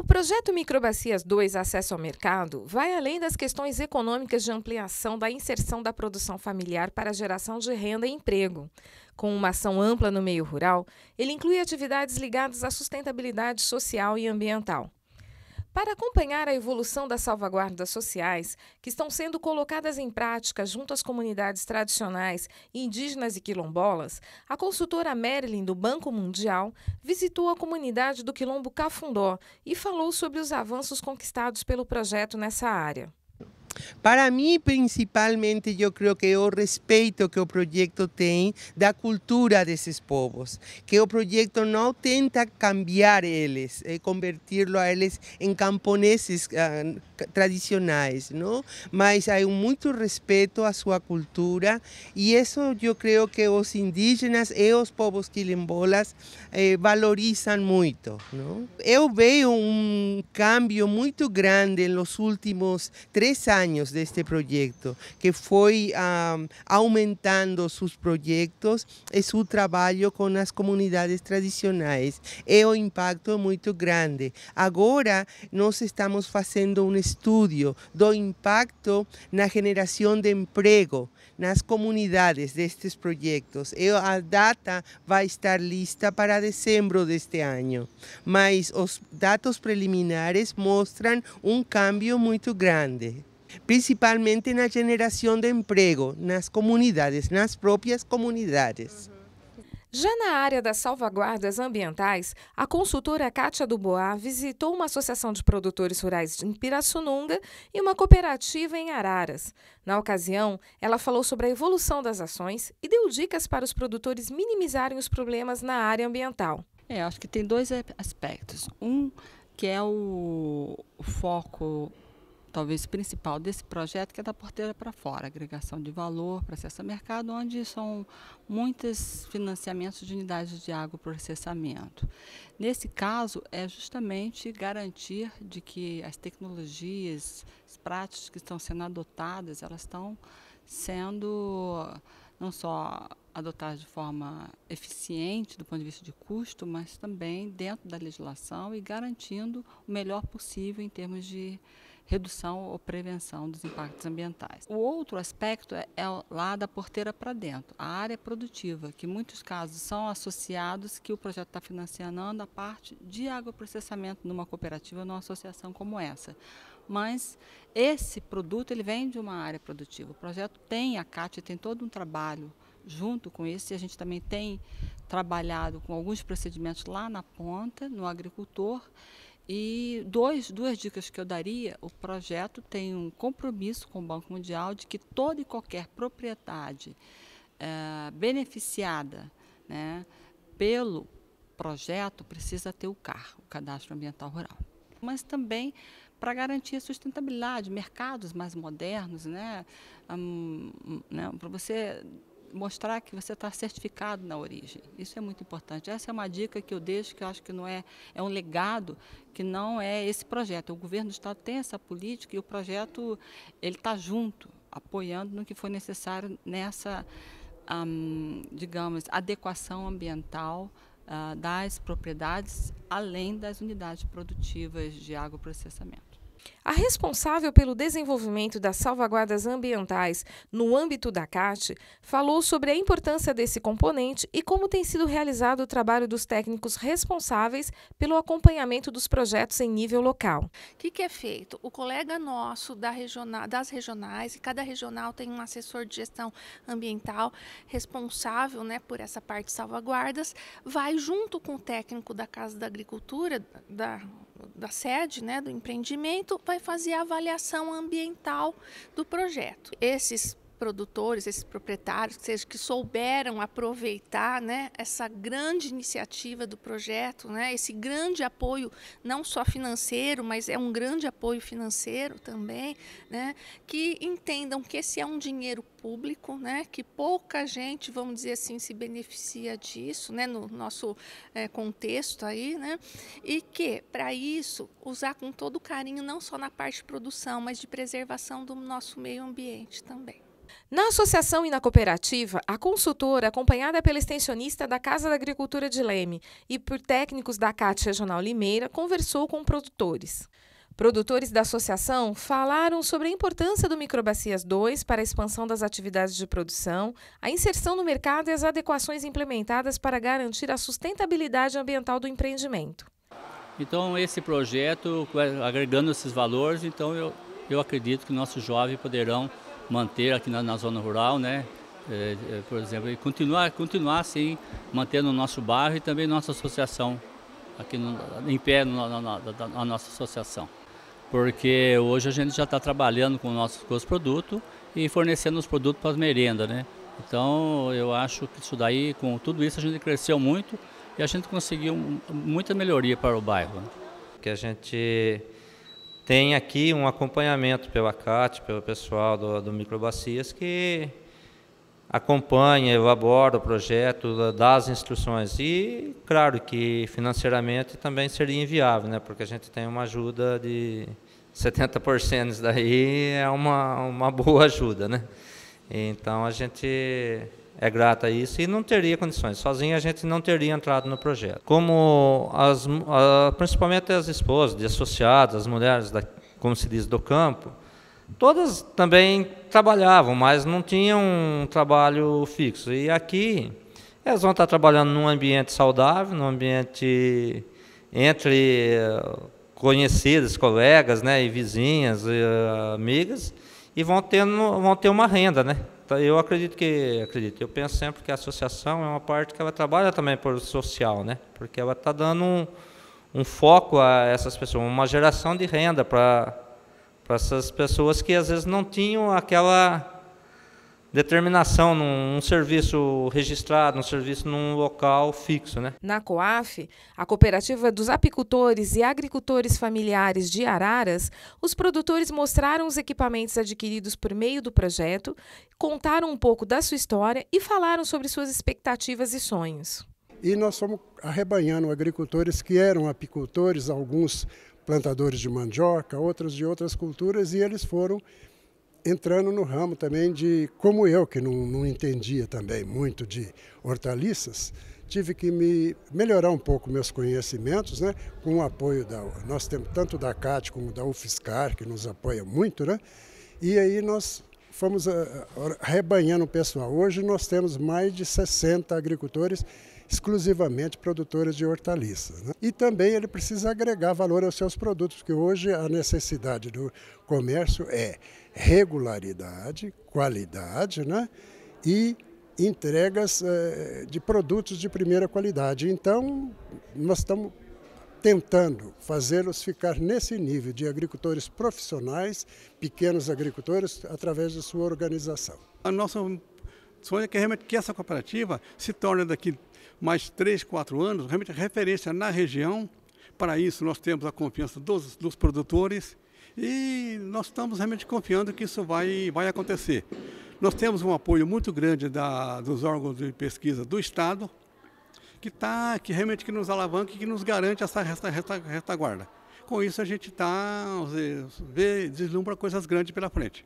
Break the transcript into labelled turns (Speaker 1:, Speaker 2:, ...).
Speaker 1: O projeto Microbacias 2 Acesso ao Mercado vai além das questões econômicas de ampliação da inserção da produção familiar para a geração de renda e emprego. Com uma ação ampla no meio rural, ele inclui atividades ligadas à sustentabilidade social e ambiental. Para acompanhar a evolução das salvaguardas sociais, que estão sendo colocadas em prática junto às comunidades tradicionais, indígenas e quilombolas, a consultora Marilyn do Banco Mundial visitou a comunidade do quilombo Cafundó e falou sobre os avanços conquistados pelo projeto nessa área.
Speaker 2: Para mim principalmente, eu creio que o respeito que o projeto tem da cultura desses povos, que o projeto não tenta cambiar eles, eh, lo a eles em camponeses ah, tradicionais, não? mas há muito respeito à sua cultura e isso eu creio que os indígenas e os povos quilombolas eh, valorizam muito. Não? Eu vejo um cambio muito grande nos últimos três anos años de este proyecto, que fue um, aumentando sus proyectos y su trabajo con las comunidades tradicionales. E o impacto muito grande. Agora, nós estamos fazendo um estudo do impacto na generação de emprego nas comunidades destes projetos. E a data vai estar lista para dezembro deste ano. Mas os dados preliminares mostram um cambio muito grande principalmente na generação de emprego, nas comunidades, nas próprias comunidades.
Speaker 1: Já na área das salvaguardas ambientais, a consultora Cátia Duboá visitou uma associação de produtores rurais em Pirassununga e uma cooperativa em Araras. Na ocasião, ela falou sobre a evolução das ações e deu dicas para os produtores minimizarem os problemas na área ambiental. É, acho que tem dois aspectos. Um
Speaker 3: que é o foco talvez principal desse projeto, que é da porteira para fora, agregação de valor para acesso ao mercado, onde são muitos financiamentos de unidades de agroprocessamento. Nesse caso, é justamente garantir de que as tecnologias, as práticas que estão sendo adotadas, elas estão sendo não só adotadas de forma eficiente do ponto de vista de custo, mas também dentro da legislação e garantindo o melhor possível em termos de redução ou prevenção dos impactos ambientais. O outro aspecto é, é lá da porteira para dentro, a área produtiva, que em muitos casos são associados que o projeto está financiando a parte de agroprocessamento numa cooperativa ou numa associação como essa. Mas esse produto ele vem de uma área produtiva. O projeto tem, a Cátia tem todo um trabalho junto com isso, e a gente também tem trabalhado com alguns procedimentos lá na ponta, no agricultor, e dois, duas dicas que eu daria: o projeto tem um compromisso com o Banco Mundial de que toda e qualquer propriedade é, beneficiada né, pelo projeto precisa ter o CAR, o Cadastro Ambiental Rural. Mas também para garantir a sustentabilidade, mercados mais modernos, né, um, hum, né para você mostrar que você está certificado na origem. Isso é muito importante. Essa é uma dica que eu deixo, que eu acho que não é, é um legado que não é esse projeto. O governo do estado tem essa política e o projeto ele está junto, apoiando no que foi necessário nessa, digamos, adequação ambiental uh, das propriedades, além das unidades produtivas de agroprocessamento.
Speaker 1: A responsável pelo desenvolvimento das salvaguardas ambientais no âmbito da CAT falou sobre a importância desse componente e como tem sido realizado o trabalho dos técnicos responsáveis pelo acompanhamento dos projetos em nível local. O que, que, é feito? O colega nosso da regional, das regionais, e cada regional tem um assessor de gestão ambiental responsável né, por essa parte de salvaguardas, vai junto com o técnico da Casa da Agricultura, da da sede né, do empreendimento vai fazer a avaliação ambiental do projeto. Esses produtores, esses proprietários, que, seja, que souberam aproveitar né, essa grande iniciativa do projeto, né, esse grande apoio, não só financeiro, mas é um grande apoio financeiro também, né, que entendam que esse é um dinheiro público, né, que pouca gente, vamos dizer assim, se beneficia disso, né, no nosso é, contexto aí, né, e que, para isso, usar com todo carinho, não só na parte de produção, mas de preservação do nosso meio ambiente também. Na associação e na cooperativa, a consultora, acompanhada pela extensionista da Casa da Agricultura de Leme e por técnicos da CAT Regional Limeira, conversou com produtores. Produtores da associação falaram sobre a importância do Microbacias 2 para a expansão das atividades de produção, a inserção no mercado e as adequações implementadas para garantir a sustentabilidade ambiental do empreendimento.
Speaker 4: Então, esse projeto, agregando esses valores, então eu, eu acredito que nossos jovens poderão manter aqui na, na zona rural, né? É, é, por exemplo, e continuar, continuar assim, mantendo o nosso bairro e também nossa associação, aqui no, em pé no, na, nossa associação. Porque hoje a gente já está trabalhando com, nossos, com os produtos e fornecendo os produtos para as merendas, né? Então eu acho que isso daí, com tudo isso, a gente cresceu muito e a gente conseguiu muita melhoria para o bairro. Né? Que a gente tem aqui um acompanhamento pelo ACAT, pelo pessoal do, do Microbacias, que acompanha, elabora o projeto, dá as instruções. E, claro, que financeiramente também seria inviável, né? porque a gente tem uma ajuda de 70%, isso daí é uma, uma boa ajuda. Né? Então, a gente é grata a isso e não teria condições. Sozinha a gente não teria entrado no projeto. Como as, a, principalmente as esposas de associados, as mulheres, da, como se diz, do campo, todas também trabalhavam, mas não tinham um trabalho fixo. E aqui elas vão estar trabalhando num ambiente saudável, num ambiente entre eh, conhecidas, colegas, né, e vizinhas, e, eh, amigas, e vão ter, vão ter uma renda, né? Então, eu acredito que acredito eu penso sempre que a associação é uma parte que ela trabalha também por social né porque ela está dando um, um, foco a essas pessoas uma geração de renda para para essas pessoas que às vezes não tinham aquela determinação num, um serviço registrado, num serviço num local fixo. Né?
Speaker 1: Na COAF, a Cooperativa dos Apicultores e Agricultores Familiares de Araras, os produtores mostraram os equipamentos adquiridos por meio do projeto, contaram um pouco da sua história e falaram sobre suas expectativas e
Speaker 5: sonhos. E nós fomos arrebanhando agricultores que eram apicultores, alguns plantadores de mandioca, outros de outras culturas, e eles foram entrando no ramo também de, como eu, que não, não entendia também muito de hortaliças, tive que me melhorar um pouco meus conhecimentos, né? Com o apoio da nós temos tanto da CAT como da UFSCar que nos apoia muito, né? E aí nós fomos ah, ah, rebanhando o pessoal. Hoje nós temos mais de 60 agricultores exclusivamente produtoras de hortaliças. Né? E também ele precisa agregar valor aos seus produtos, porque hoje a necessidade do comércio é regularidade, qualidade né? e entregas eh, de produtos de primeira qualidade. Então, nós estamos tentando fazê-los ficar nesse nível de agricultores profissionais, pequenos agricultores, através de sua organização. A nossa sonho é que realmente que essa cooperativa se torne daqui mais três, quatro anos, realmente referência na região. Para isso, nós temos a confiança dos, dos produtores e nós estamos realmente confiando que isso vai, vai acontecer. Nós temos um apoio muito grande da, dos órgãos de pesquisa do Estado, que, tá, que realmente que nos alavanca e que nos garante essa retaguarda. Com isso, a gente tá, vê, deslumbra coisas grandes pela frente.